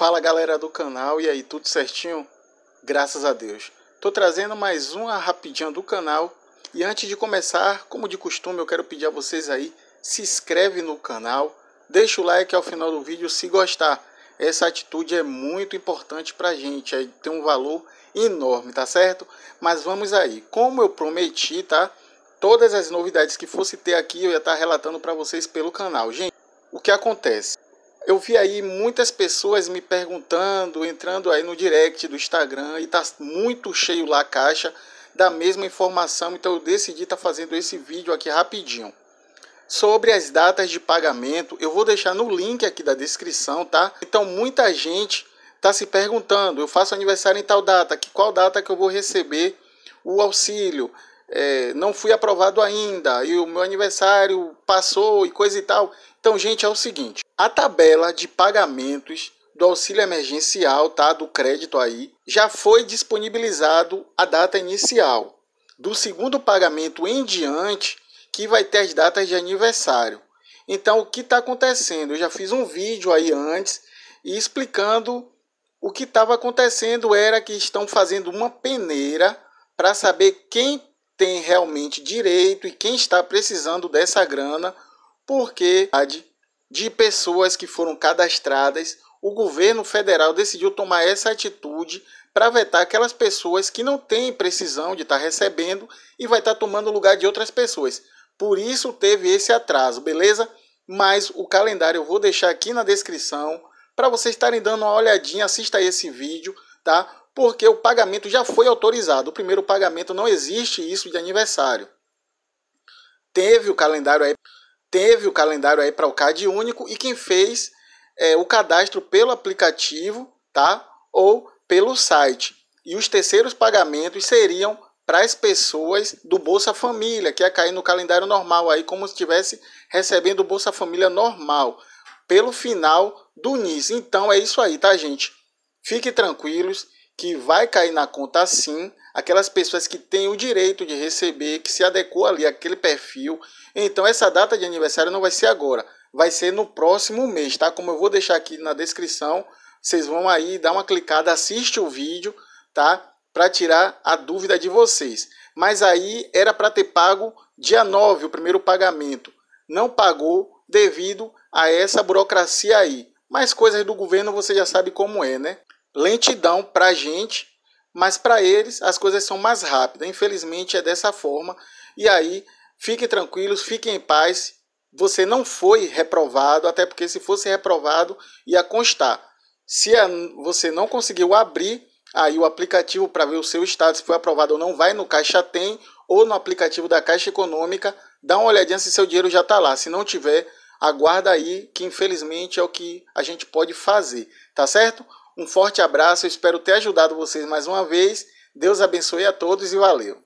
Fala galera do canal, e aí, tudo certinho? Graças a Deus. Tô trazendo mais uma rapidinha do canal e antes de começar, como de costume, eu quero pedir a vocês aí, se inscreve no canal, deixa o like ao final do vídeo se gostar. Essa atitude é muito importante pra gente, é, tem um valor enorme, tá certo? Mas vamos aí. Como eu prometi, tá? Todas as novidades que fosse ter aqui eu ia estar tá relatando para vocês pelo canal. Gente, o que acontece? Eu vi aí muitas pessoas me perguntando, entrando aí no direct do Instagram e tá muito cheio lá a caixa da mesma informação, então eu decidi estar tá fazendo esse vídeo aqui rapidinho. Sobre as datas de pagamento, eu vou deixar no link aqui da descrição, tá? Então muita gente tá se perguntando, eu faço aniversário em tal data, que qual data que eu vou receber o auxílio? É, não fui aprovado ainda, e o meu aniversário passou e coisa e tal. Então, gente, é o seguinte, a tabela de pagamentos do auxílio emergencial, tá, do crédito aí, já foi disponibilizado a data inicial. Do segundo pagamento em diante, que vai ter as datas de aniversário. Então, o que está acontecendo? Eu já fiz um vídeo aí antes e explicando o que estava acontecendo era que estão fazendo uma peneira para saber quem tem realmente direito e quem está precisando dessa grana, porque de pessoas que foram cadastradas, o governo federal decidiu tomar essa atitude para vetar aquelas pessoas que não têm precisão de estar tá recebendo e vai estar tá tomando lugar de outras pessoas. Por isso teve esse atraso, beleza? Mas o calendário eu vou deixar aqui na descrição para vocês estarem dando uma olhadinha, assista esse vídeo, tá? Porque o pagamento já foi autorizado. O primeiro pagamento não existe isso de aniversário. Teve o calendário aí teve o calendário aí para o CAD único e quem fez é, o cadastro pelo aplicativo, tá? Ou pelo site. E os terceiros pagamentos seriam para as pessoas do Bolsa Família, que ia é cair no calendário normal aí, como se estivesse recebendo o Bolsa Família normal, pelo final do NIS. Então é isso aí, tá, gente? Fiquem tranquilos que vai cair na conta sim aquelas pessoas que têm o direito de receber, que se adequou ali àquele perfil. Então essa data de aniversário não vai ser agora, vai ser no próximo mês, tá? Como eu vou deixar aqui na descrição, vocês vão aí dar uma clicada, assiste o vídeo, tá? Para tirar a dúvida de vocês. Mas aí era para ter pago dia 9 o primeiro pagamento. Não pagou devido a essa burocracia aí. Mas coisas do governo você já sabe como é, né? lentidão para a gente, mas para eles as coisas são mais rápidas. Infelizmente é dessa forma. E aí, fiquem tranquilos, fiquem em paz. Você não foi reprovado, até porque se fosse reprovado, ia constar. Se você não conseguiu abrir aí o aplicativo para ver o seu estado, se foi aprovado ou não, vai no Caixa Tem ou no aplicativo da Caixa Econômica, dá uma olhadinha se seu dinheiro já está lá. Se não tiver, aguarda aí, que infelizmente é o que a gente pode fazer, tá certo? Um forte abraço, espero ter ajudado vocês mais uma vez. Deus abençoe a todos e valeu!